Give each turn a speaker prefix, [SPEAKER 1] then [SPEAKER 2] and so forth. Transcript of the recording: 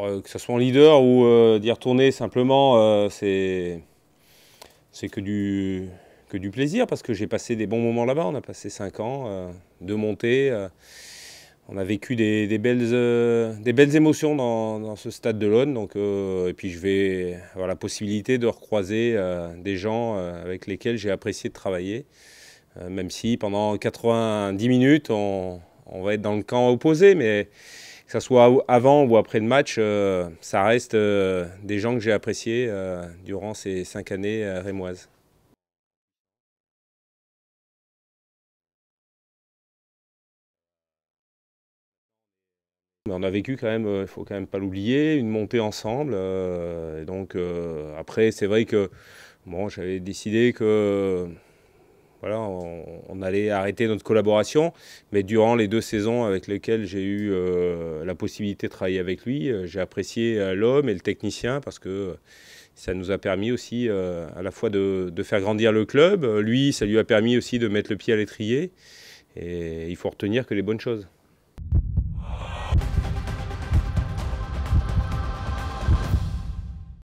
[SPEAKER 1] Euh, que ce soit en leader ou euh, d'y retourner simplement, euh, c'est que du, que du plaisir parce que j'ai passé des bons moments là-bas. On a passé 5 ans de montée. on a vécu des, belles, des belles émotions dans, ce stade de l'Aune. Donc, et puis je vais avoir la possibilité de recroiser des gens avec lesquels j'ai apprécié de travailler. même si pendant 90 minutes, on, on va être dans le camp opposé. mais que ce soit avant ou après le match, euh, ça reste euh, des gens que j'ai appréciés euh, durant ces cinq années rémoises. on a vécu quand même, il faut quand même pas l'oublier, une montée ensemble. donc après, c'est vrai que bon, j'avais décidé que on, allait arrêter notre collaboration. Mais durant les deux saisons avec lesquelles j'ai eu euh, la possibilité de travailler avec lui, euh, j'ai apprécié euh, l'homme et le technicien parce que ça nous a permis aussi à la fois de, faire grandir le club. Lui, ça lui a permis aussi de mettre le pied à l'étrier. Et il faut retenir que les bonnes choses.